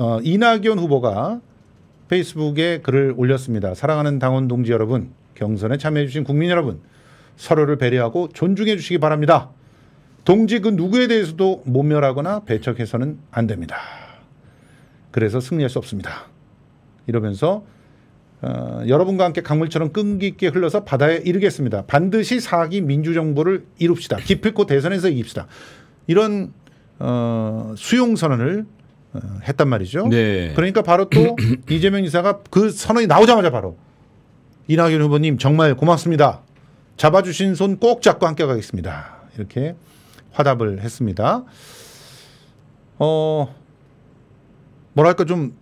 어, 이낙연 후보가 페이스북에 글을 올렸습니다. 사랑하는 당원 동지 여러분, 경선에 참여해주신 국민 여러분, 서로를 배려하고 존중해 주시기 바랍니다. 동지 그 누구에 대해서도 모멸하거나 배척해서는 안 됩니다. 그래서 승리할 수 없습니다. 이러면서 어, 여러분과 함께 강물처럼 끈기 있게 흘러서 바다에 이르겠습니다. 반드시 4기 민주정부를 이룹시다. 기필코 대선에서 이깁시다. 이런 어, 수용선언을 어, 했단 말이죠. 네. 그러니까 바로 또 이재명 이사가 그 선언이 나오자마자 바로 이낙연 후보님 정말 고맙습니다. 잡아주신 손 꼭 잡고 함께 가겠습니다. 이렇게 화답을 했습니다. 어, 뭐랄까 좀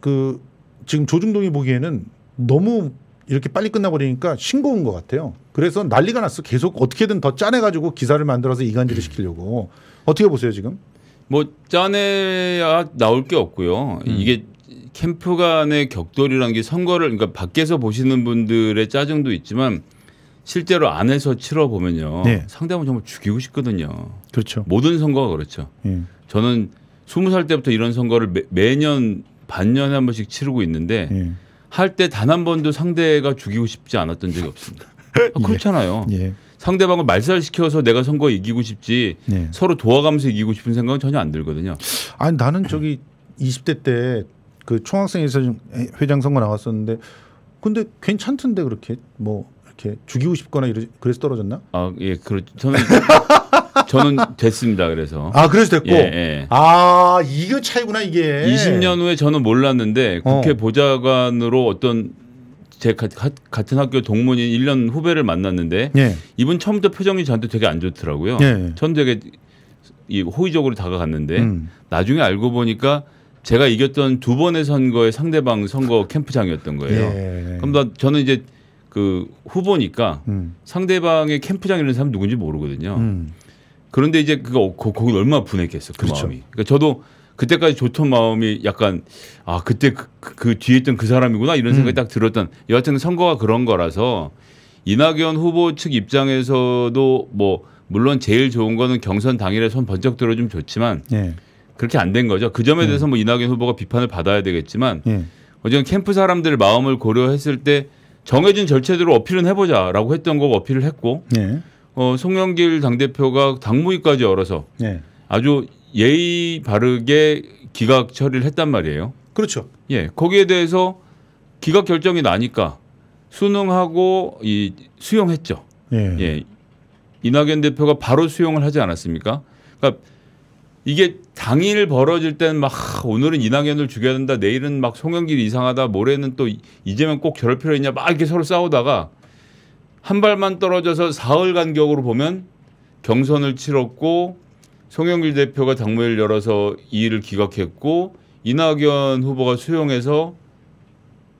그 지금 조중동이 보기에는 너무 이렇게 빨리 끝나버리니까 싱거운 것 같아요. 그래서 난리가 났어. 계속 어떻게든 더 짜내가지고 기사를 만들어서 이간질을 시키려고. 어떻게 보세요 지금? 뭐 짜내야 나올 게 없고요. 음. 이게 캠프 간의 격돌이라는 게 선거를 그러니까 밖에서 보시는 분들의 짜증도 있지만 실제로 안에서 치러 보면요. 네. 상대방을 정말 죽이고 싶거든요. 그렇죠. 모든 선거가 그렇죠. 예. 저는 스무 살 때부터 이런 선거를 매, 매년 반년에 한 번씩 치르고 있는데 예. 할때 단 한 번도 상대가 죽이고 싶지 않았던 적이 없습니다. 아, 그렇잖아요. 예. 예. 상대방을 말살시켜서 내가 선거 이기고 싶지 네. 서로 도와가면서 이기고 싶은 생각은 전혀 안 들거든요. 아니 나는 저기 20대 때그 총학생에서 회장 선거 나왔었는데 근데 괜찮던데 그렇게 뭐 이렇게 죽이고 싶거나 이러, 그래서 떨어졌나? 아 예, 그렇 저는 저는 됐습니다. 그래서 아 그래서 됐고 예, 예. 아 이거 차이구나 이게 20년 후에 저는 몰랐는데 국회 어. 보좌관으로 어떤 제 가, 가, 같은 학교 동문인 1년 후배를 만났는데 예. 이분 처음부터 표정이 저한테 되게 안 좋더라고요. 예. 전 되게 이 호의적으로 다가갔는데 음. 나중에 알고 보니까 제가 이겼던 두 번의 선거의 상대방 선거 캠프장이었던 거예요. 예. 그럼 저는 이제 그 후보니까 음. 상대방의 캠프장이라는 사람 누군지 모르거든요. 음. 그런데 이제 그거 어, 거, 거기 얼마나 분했겠어 그 그렇죠. 마음이. 그러니까 저도 그때까지 좋던 마음이 약간 아 그때 그, 그, 그 뒤에 있던 그 사람이구나 이런 음. 생각이 음. 딱 들었던 여하튼 선거가 그런 거라서 이낙연 후보 측 입장에서도 뭐 물론 제일 좋은 거는 경선 당일에 손 번쩍 들어주면 좋지만 예. 그렇게 안 된 거죠. 그 점에 예. 대해서 예. 뭐 이낙연 후보가 비판을 받아야 되겠지만 예. 어쨌든 캠프 사람들 마음을 고려했을 때 정해진 절차대로 어필은 해보자라고 했던 거고 어필을 했고 예. 어, 송영길 당대표가 당무위까지 열어서 예. 아주 예의 바르게 기각 처리를 했단 말이에요. 그렇죠. 예, 거기에 대해서 기각 결정이 나니까 수능하고 이 수용했죠. 예. 예. 이낙연 대표가 바로 수용을 하지 않았습니까? 그러니까 이게 당일 벌어질 때는 막 오늘은 이낙연을 죽여야 된다, 내일은 막 송영길 이상하다, 모레는 또 이재명 꼭 저럴 필요 있냐 막 이렇게 서로 싸우다가 한 발만 떨어져서 사흘 간격으로 보면 경선을 치렀고 송영길 대표가 당무회를 열어서 이 일을 기각했고 이낙연 후보가 수용해서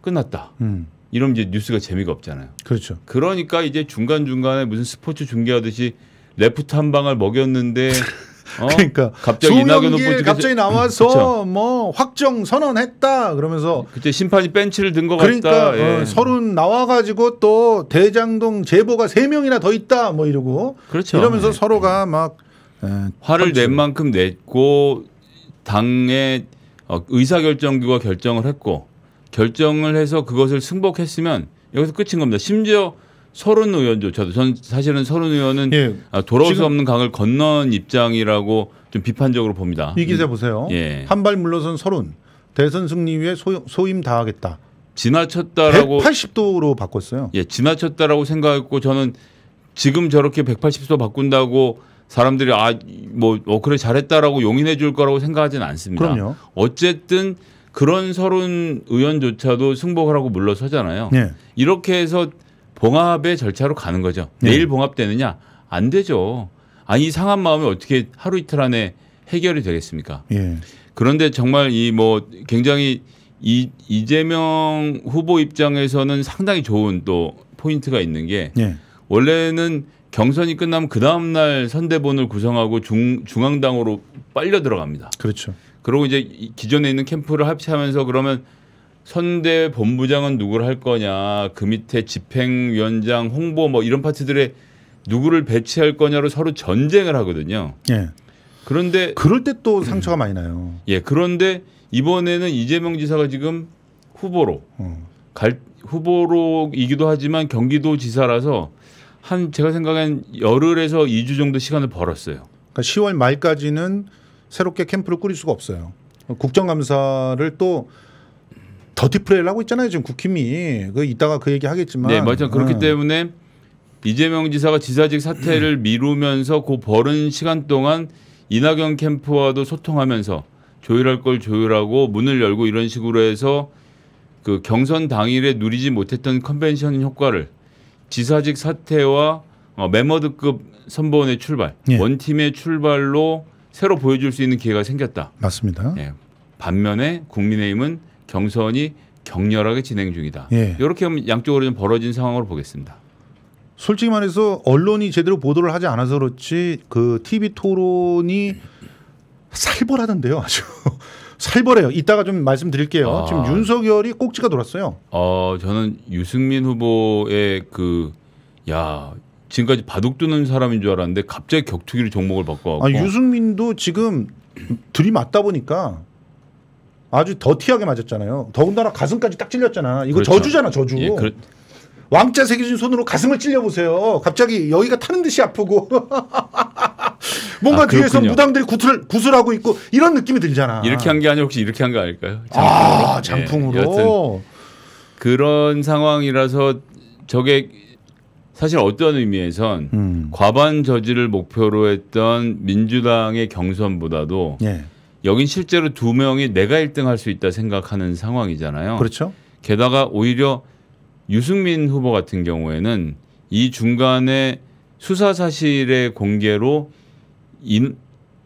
끝났다. 음. 이러면 이제 뉴스가 재미가 없잖아요. 그렇죠. 그러니까 이제 중간 중간에 무슨 스포츠 중계하듯이 레프트 한 방을 먹였는데 어? 그러니까 갑자기 이낙연 후보 갑자기 나와서 뭐 확정 선언했다 그러면서 그때 심판이 벤치를 든것 그러니까 같다. 그러니까 예. 서른 나와가지고 또 대장동 제보가 세 명이나 더 있다 뭐 이러고 그렇죠. 이러면서 네. 서로가 막 예, 화를 낸 만큼 냈고 당의 어, 의사결정규가 결정을 했고 결정을 해서 그것을 승복했으면 여기서 끝인 겁니다. 심지어 서른 의원조차도 전 사실은 서른 의원은 예. 아, 돌아올 수 없는 강을 건넌 입장이라고 좀 비판적으로 봅니다. 이 기사 음. 보세요. 예. 한발 물러선 서른 대선 승리 위해 소, 임 다하겠다. 지나쳤다라고 180도로 바꿨어요. 예, 지나쳤다라고 생각했고 저는 지금 저렇게 180도 바꾼다고 사람들이 아뭐 어, 그래 잘했다라고 용인해 줄 거라고 생각하진 않습니다. 그럼요. 어쨌든 그런 서른 의원조차도 승복을하고 물러서잖아요. 네. 이렇게 해서 봉합의 절차로 가는 거죠. 네. 내일 봉합되느냐 안 되죠. 아니 상한 마음이 어떻게 하루 이틀 안에 해결이 되겠습니까? 네. 그런데 정말 이 뭐 굉장히 이 이재명 후보 입장에서는 상당히 좋은 또 포인트가 있는 게 네. 원래는 경선이 끝나면 그 다음 날 선대본을 구성하고 중 중앙당으로 빨려 들어갑니다. 그렇죠. 그리고 이제 기존에 있는 캠프를 합치하면서 그러면 선대 본부장은 누구를 할 거냐, 그 밑에 집행위원장, 홍보 뭐 이런 파트들의 누구를 배치할 거냐로 서로 전쟁을 하거든요. 예. 그런데 그럴 때또 음. 상처가 음. 많이 나요. 예. 그런데 이번에는 이재명 지사가 지금 후보로 어. 갈 후보로이기도 하지만 경기도 지사라서 한 제가 생각엔 열흘에서 2주 정도 시간을 벌었어요. 그러니까 10월 말까지는 새롭게 캠프를 꾸릴 수가 없어요. 국정감사를 또 더티플레이를 하고 있잖아요. 지금 국힘이. 그 이따가 그 얘기 하겠지만. 네, 맞죠. 그렇기 네. 때문에 이재명 지사가 지사직 사태를 미루면서 그 벌은 시간 동안 이낙연 캠프와도 소통하면서 조율할 걸 조율하고 문을 열고 이런 식으로 해서 그 경선 당일에 누리지 못했던 컨벤션 효과를 지사직 사태와 어, 매머드급 선보원의 출발, 예. 원팀의 출발로 새로 보여줄 수 있는 기회가 생겼다. 맞습니다. 예. 반면에 국민의힘은 경선이 격렬하게 진행 중이다. 예. 이렇게 하면 양쪽으로 좀 벌어진 상황으로 보겠습니다. 솔직히 말해서 언론이 제대로 보도를 하지 않아서 그렇지 그 TV 토론이 살벌하던데요, 아주. 살벌해요. 이따가 좀 말씀드릴게요. 아. 지금 윤석열이 꼭지가 돌았어요. 어, 저는 유승민 후보의 그, 야, 지금까지 바둑 두는 사람인 줄 알았는데 갑자기 격투기를 종목을 바꿔. 아, 유승민도 지금 들이맞다 보니까 아주 더티하게 맞았잖아요. 더군다나 가슴까지 딱 찔렸잖아. 이거 그렇죠. 저주잖아, 저주. 예, 그렇... 왕자 새겨진 손으로 가슴을 찔려보세요. 갑자기 여기가 타는 듯이 아프고. 뭔가 아, 뒤에서 무당들이 구슬, 구슬하고 있고 이런 느낌이 들잖아. 이렇게 한 게 아니라 혹시 이렇게 한 거 아닐까요? 장풍으로. 아, 장풍으로. 네, 그런 상황이라서 저게 사실 어떤 의미에선 음. 과반 저지를 목표로 했던 민주당의 경선보다도 예. 여긴 실제로 두 명이 내가 1등 할수 있다 생각하는 상황이잖아요. 그렇죠. 게다가 오히려 유승민 후보 같은 경우에는 이 중간에 수사 사실의 공개로 인,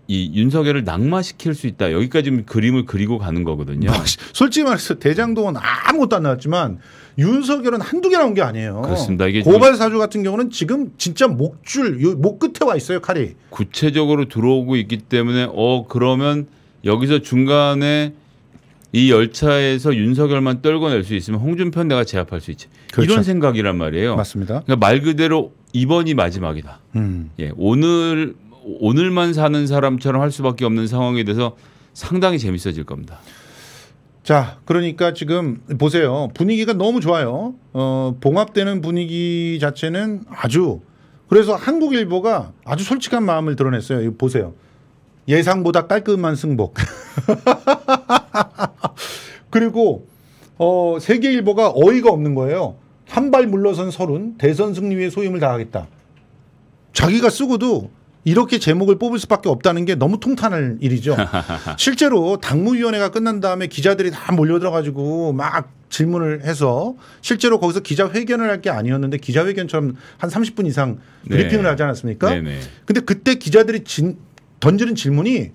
이 윤석열을 낙마시킬 수 있다. 여기까지 그림을 그리고 가는 거거든요. 아, 솔직히 말해서 대장동은 아무것도 안 나왔지만 윤석열은 한두 개 나온 게 아니에요. 그렇습니다. 이게 고발 사주 같은 경우는 지금 진짜 목줄 목 끝에 와 있어요, 칼이. 구체적으로 들어오고 있기 때문에 어 그러면 여기서 중간에 이 열차에서 윤석열만 떨궈낼 수 있으면 홍준표 내가 제압할 수 있지. 그렇죠. 이런 생각이란 말이에요. 맞습니다. 그러니까 말 그대로 이번이 마지막이다. 음. 예, 오늘 오늘만 사는 사람처럼 할 수밖에 없는 상황에 대해서 상당히 재밌어질 겁니다. 자, 그러니까 지금 보세요. 분위기가 너무 좋아요. 어, 봉합되는 분위기 자체는 아주 그래서 한국일보가 아주 솔직한 마음을 드러냈어요. 이거 보세요. 예상보다 깔끔한 승복. 그리고 어, 세계일보가 어이가 없는 거예요. 한발 물러선 서른 대선 승리에 소임을 다하겠다. 자기가 쓰고도 이렇게 제목을 뽑을 수밖에 없다는 게 너무 통탄할 일이죠. 실제로 당무위원회가 끝난 다음에 기자들이 다 몰려들어가지고 막 질문을 해서 실제로 거기서 기자회견을 할 게 아니었는데 기자회견처럼 한 30분 이상 네. 브리핑을 네. 하지 않았습니까? 네네. 네. 근데 그때 기자들이 진, 던지는 질문이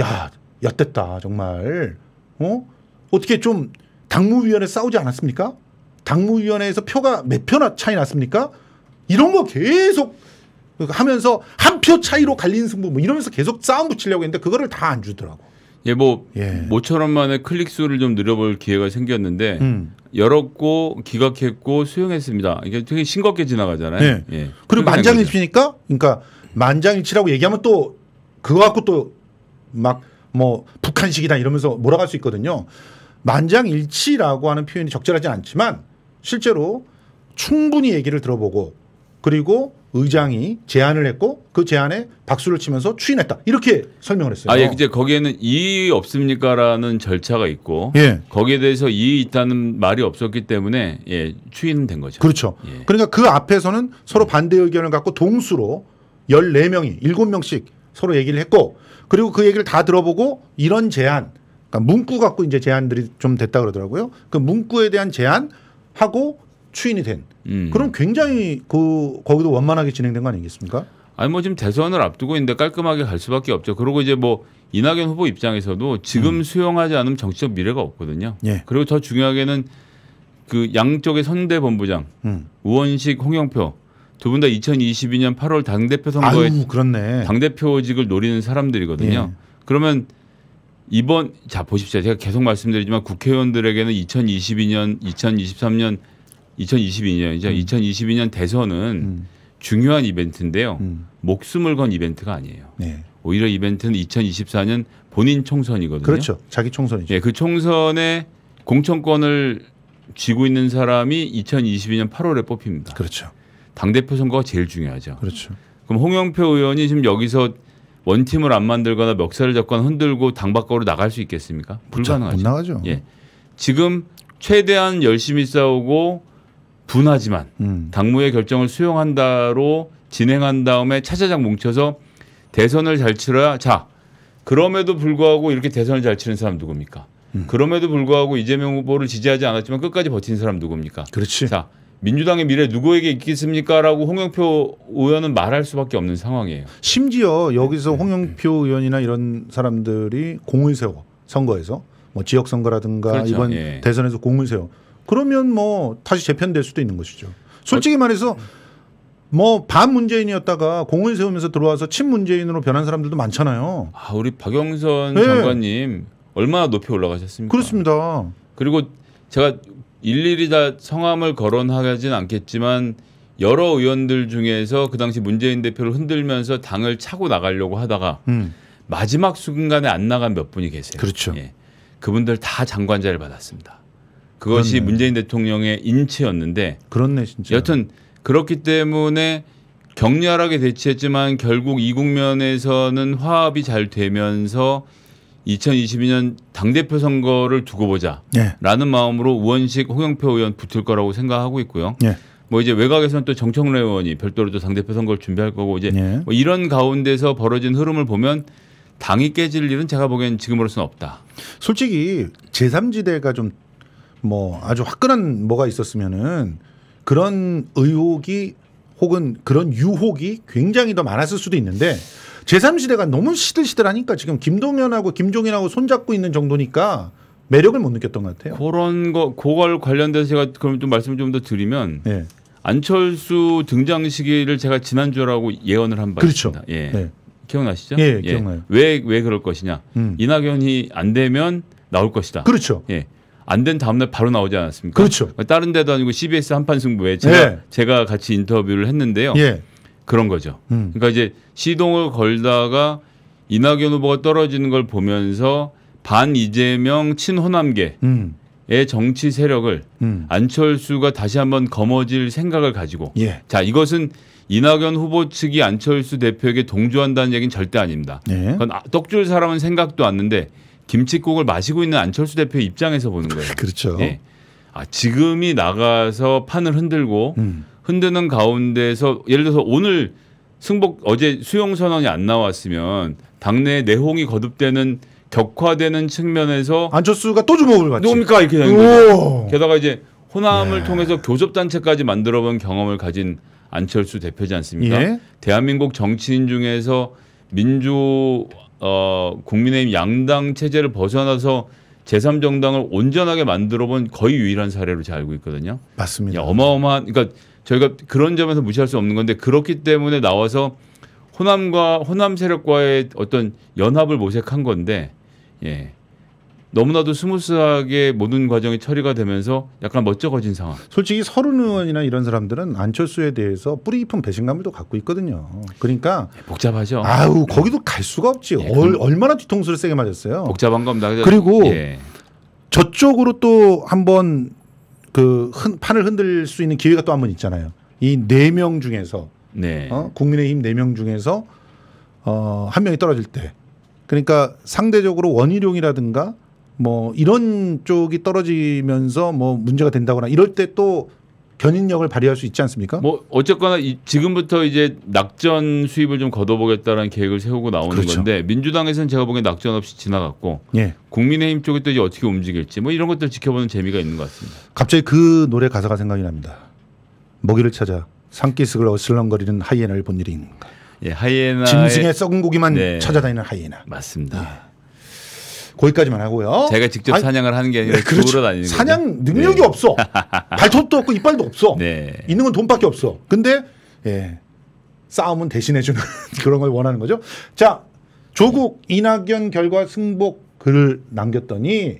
야, 엿됐다 정말. 어? 어떻게 좀 당무위원회 싸우지 않았습니까? 당무위원회에서 표가 몇 표나 차이 났습니까? 이런 거 계속 그러니까 하면서 한 표 차이로 갈린 승부 뭐 이러면서 계속 싸움 붙이려고 했는데 그거를 다 안 주더라고. 예, 뭐 예. 모처럼 만의 클릭 수를 좀 늘려볼 기회가 생겼는데 음. 열었고 기각했고 수용했습니다. 이게 되게 싱겁게 지나가잖아요. 예. 예. 그리고 만장일치니까, 그러니까 만장일치라고 얘기하면 또 그거 갖고 또 막 뭐 북한식이다 이러면서 몰아갈 수 있거든요. 만장일치라고 하는 표현이 적절하지 않지만 실제로 충분히 얘기를 들어보고 그리고 의장이 제안을 했고 그 제안에 박수를 치면서 추인했다 이렇게 설명을 했어요. 아 예, 이제 거기에는 이의 없습니까라는 절차가 있고 예. 거기에 대해서 이의 있다는 말이 없었기 때문에 예, 추인된 거죠. 그렇죠. 예. 그러니까 그 앞에서는 서로 반대 의견을 갖고 동수로 14명이 7명씩 서로 얘기를 했고 그리고 그 얘기를 다 들어보고 이런 제안 그러니까 문구 갖고 이제 제안들이 좀 됐다 그러더라고요. 그 문구에 대한 제안 하고 추인이 된 음. 그럼 굉장히 그 거기도 원만하게 진행된 거 아니겠습니까? 아니 뭐 지금 대선을 앞두고 있는데 깔끔하게 갈 수밖에 없죠. 그리고 이제 뭐 이낙연 후보 입장에서도 지금 음. 수용하지 않으면 정치적 미래가 없거든요. 예. 그리고 더 중요하게는 그 양쪽의 선대 본부장 음. 우원식, 홍영표 두 분 다 2022년 8월 당 대표 선거에 당 대표직을 노리는 사람들이거든요. 예. 그러면 이번 자 보십시오. 제가 계속 말씀드리지만 국회의원들에게는 2022년, 2023년 2022년 이제 음. 2022년 대선은 음. 중요한 이벤트인데요. 음. 목숨을 건 이벤트가 아니에요. 네. 오히려 이벤트는 2024년 본인 총선이거든요. 그렇죠. 자기 총선이죠. 예, 그 총선에 공천권을 쥐고 있는 사람이 2022년 8월에 뽑힙니다. 그렇죠. 당대표 선거가 제일 중요하죠. 그렇죠. 그럼 홍영표 의원이 지금 여기서 원팀을 안 만들거나 멱살을 잡거나 흔들고 당 밖으로 나갈 수 있겠습니까? 그렇죠. 불가능하죠. 못 나가죠. 예. 지금 최대한 열심히 싸우고 분하지만 음. 당무의 결정을 수용한다로 진행한 다음에 차차장 뭉쳐서 대선을 잘 치러야 자 그럼에도 불구하고 이렇게 대선을 잘 치는 사람 누굽니까? 음. 그럼에도 불구하고 이재명 후보를 지지하지 않았지만 끝까지 버틴 사람 누굽니까? 그렇지. 자 민주당의 미래 누구에게 있겠습니까라고 홍영표 의원은 말할 수밖에 없는 상황이에요. 심지어 네, 여기서 네, 홍영표 네. 의원이나 이런 사람들이 공을 세워 선거에서 뭐 지역 선거라든가 그렇죠. 이번 예. 대선에서 공을 세워 그러면 뭐 다시 재편될 수도 있는 것이죠. 솔직히 말해서 뭐 반문재인이었다가 공을 세우면서 들어와서 친문재인으로 변한 사람들도 많잖아요. 아, 우리 박영선 네. 장관님 얼마나 높이 올라가셨습니까? 그렇습니다. 그리고 제가 일일이 다 성함을 거론하진 않겠지만 여러 의원들 중에서 그 당시 문재인 대표를 흔들면서 당을 차고 나가려고 하다가 음. 마지막 순간에 안 나간 몇 분이 계세요. 그렇죠. 예. 그분들 다 장관자를 받았습니다. 그것이 그렇네. 문재인 대통령의 인체였는데 그렇네 진짜. 여튼 그렇기 때문에 격렬하게 대치했지만 결국 이 국면에서는 화합이 잘 되면서 2022년 당대표 선거를 두고 보자라는 예. 마음으로 우원식 홍영표 의원 붙을 거라고 생각하고 있고요. 예. 뭐 이제 외곽에서는 또 정청래 의원이 별도로 또 당대표 선거를 준비할 거고 이제 예. 뭐 이런 가운데서 벌어진 흐름을 보면 당이 깨질 일은 제가 보기엔 지금으로서는 없다. 솔직히 제3지대가 좀뭐 아주 화끈한 뭐가 있었으면은 그런 의혹이 혹은 그런 유혹이 굉장히 더 많았을 수도 있는데 제3시대가 너무 시들시들하니까 지금 김동연하고 김종인하고 손잡고 있는 정도니까 매력을 못 느꼈던 것 같아요. 그런 거고걸관련된 제가 그럼 좀 말씀 좀더 드리면 네. 안철수 등장 시기를 제가 지난주라고 예언을 한바 그렇죠. 있습니다. 예. 네. 기억나시죠? 예, 예, 기억나요. 왜, 왜 그럴 것이냐. 음. 이낙연이 안 되면 나올 것이다. 그렇죠. 예. 안된 다음날 바로 나오지 않았습니까? 그렇죠. 다른 데도 아니고 CBS 한판 승부에 제가, 예. 제가 같이 인터뷰를 했는데요. 예. 그런 거죠. 음. 그러니까 이제 시동을 걸다가 이낙연 후보가 떨어지는 걸 보면서 반 이재명 친호남계의 음. 정치 세력을 음. 안철수가 다시 한번 거머쥘 생각을 가지고 예. 자 이것은 이낙연 후보 측이 안철수 대표에게 동조한다는 얘기는 절대 아닙니다. 예. 그건 아, 떡줄 사람은 생각도 않는데 김치국을 마시고 있는 안철수 대표 입장에서 보는 거예요. 그렇죠. 예. 아 지금이 나가서 판을 흔들고 음. 흔드는 가운데서 예를 들어서 오늘 승복 어제 수용 선언이 안 나왔으면 당내 내홍이 거듭되는 격화되는 측면에서 안철수가 또 주목을 받지. 누굽니까 이렇게 되는 거죠. 게다가 이제 호남을 네. 통해서 교섭단체까지 만들어본 경험을 가진 안철수 대표지 않습니까? 예? 대한민국 정치인 중에서 민주 어, 국민의힘 양당 체제를 벗어나서 제3정당을 온전하게 만들어본 거의 유일한 사례로 잘 알고 있거든요. 맞습니다. 어마어마한 그러니까 저희가 그런 점에서 무시할 수 없는 건데 그렇기 때문에 나와서 호남과 호남 세력과의 어떤 연합을 모색한 건데 예. 너무나도 스무스하게 모든 과정이 처리가 되면서 약간 멋쩍어진 상황. 솔직히 서른 의원이나 이런 사람들은 안철수에 대해서 뿌리 깊은 배신감을 또 갖고 있거든요. 그러니까 복잡하죠. 아우 거기도 갈 수가 없지. 예, 얼, 얼마나 뒤통수를 세게 맞았어요. 복잡한 겁니다. 그리고 예. 저쪽으로 또 한번 그 흔, 판을 흔들 수 있는 기회가 또 한 번 있잖아요. 이 네 명 중에서 네. 어? 국민의힘 네 명 중에서 어, 한 명이 떨어질 때. 그러니까 상대적으로 원희룡이라든가 뭐 이런 쪽이 떨어지면서 뭐 문제가 된다거나 이럴 때 또 견인력을 발휘할 수 있지 않습니까? 뭐 어쨌거나 이, 지금부터 이제 낙전 수입을 좀 걷어보겠다는 계획을 세우고 나오는 그렇죠. 건데 민주당에서는 제가 보기엔 낙전 없이 지나갔고 예. 국민의힘 쪽이또 이제 어떻게 움직일지 뭐 이런 것들 지켜보는 재미가 있는 것 같습니다. 갑자기 그 노래 가사가 생각이 납니다. 먹이를 찾아 산기슭을 어슬렁거리는 하이에나를 본일이있는가 예, 하이에나 짐승의 썩은 고기만 네. 찾아다니는 하이에나. 맞습니다. 예. 거기까지만 하고요. 제가 직접 아니, 사냥을 하는 게 아니라 네, 그렇죠. 다니는 사냥 거죠? 능력이 네. 없어. 발톱도 없고 이빨도 없어. 네. 있는 건 돈밖에 없어. 근데 예. 싸움은 대신해주는 그런 걸 원하는 거죠. 자, 조국 이낙연 결과 승복 글을 남겼더니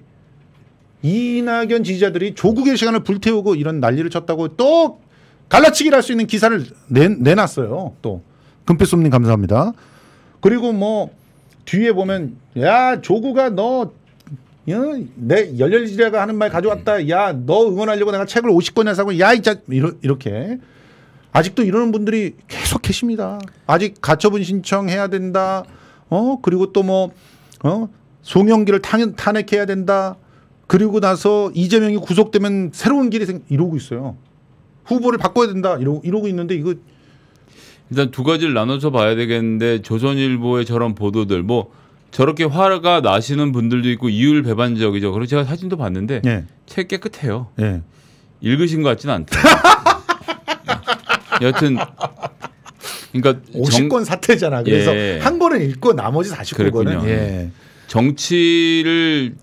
이낙연 지지자들이 조국의 시간을 불태우고 이런 난리를 쳤다고 또 갈라치기를 할 수 있는 기사를 내, 내놨어요. 또 금빛솜님 감사합니다. 그리고 뭐 뒤에 보면 야 조구가 너내 어? 열렬지대가 하는 말 가져왔다. 네. 야너 응원하려고 내가 책을 50권이나 사고 야이자 이렇게 아직도 이러는 분들이 계속 계십니다. 아직 가처분 신청해야 된다. 어 그리고 또 뭐어 송영기를 탄, 탄핵해야 된다. 그리고 나서 이재명이 구속되면 새로운 길이 생 이러고 있어요. 후보를 바꿔야 된다 이러, 이러고 있는데 이거 일단 두 가지를 나눠서 봐야 되겠는데 조선일보의 저런 보도들 뭐 저렇게 화가 나시는 분들도 있고 이율 배반적이죠. 그리고 제가 사진도 봤는데 네. 책 깨끗해요. 네. 읽으신 것 같지는 않다. 여튼 그러니까 50권 사태잖아. 그래서 예. 한 권은 읽고 나머지 49권은 예. 예. 정치를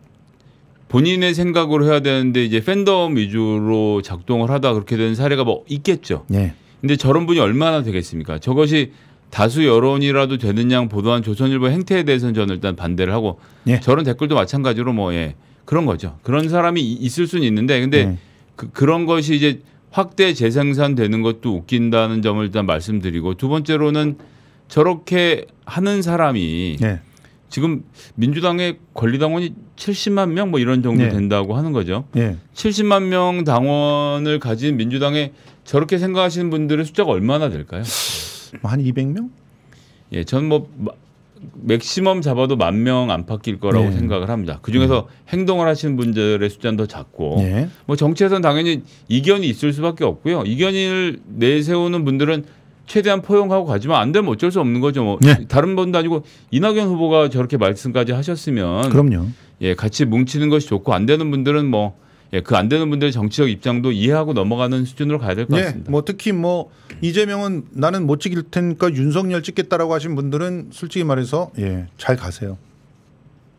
본인의 생각으로 해야 되는데 이제 팬덤 위주로 작동을 하다 그렇게 된 사례가 뭐 있겠죠. 예. 근데 저런 분이 얼마나 되겠습니까? 저것이 다수 여론이라도 되는 양 보도한 조선일보 행태에 대해서는 저는 일단 반대를 하고 예. 저런 댓글도 마찬가지로 뭐 예, 그런 거죠. 그런 사람이 있을 수는 있는데 근데 예. 그, 그런 것이 이제 확대 재생산되는 것도 웃긴다는 점을 일단 말씀드리고 두 번째로는 저렇게 하는 사람이 예. 지금 민주당의 권리당원이 70만 명 뭐 이런 정도 네. 된다고 하는 거죠. 70만 예. 명 당원을 가진 민주당의 저렇게 생각하시는 분들의 숫자가 얼마나 될까요? 뭐 한 200명? 예, 전뭐 맥시멈 잡아도 만 명 안팎일 거라고 네. 생각을 합니다. 그 중에서 네. 음. 행동을 하시는 분들의 숫자는 더 작고, 네. 뭐 정치에서는 당연히 이견이 있을 수밖에 없고요. 이견을 내세우는 분들은 최대한 포용하고 가지만 안 되면 어쩔 수 없는 거죠. 뭐 네. 다른 분도 아니고 이낙연 후보가 저렇게 말씀까지 하셨으면, 그럼요. 예, 같이 뭉치는 것이 좋고 안 되는 분들은 뭐 예, 그 안 되는 분들의 정치적 입장도 이해하고 넘어가는 수준으로 가야 될것 네, 같습니다. 예, 뭐 특히 뭐 이재명은 나는 못 찍을 테니까 윤석열 찍겠다라고 하신 분들은 솔직히 말해서 예, 잘 가세요.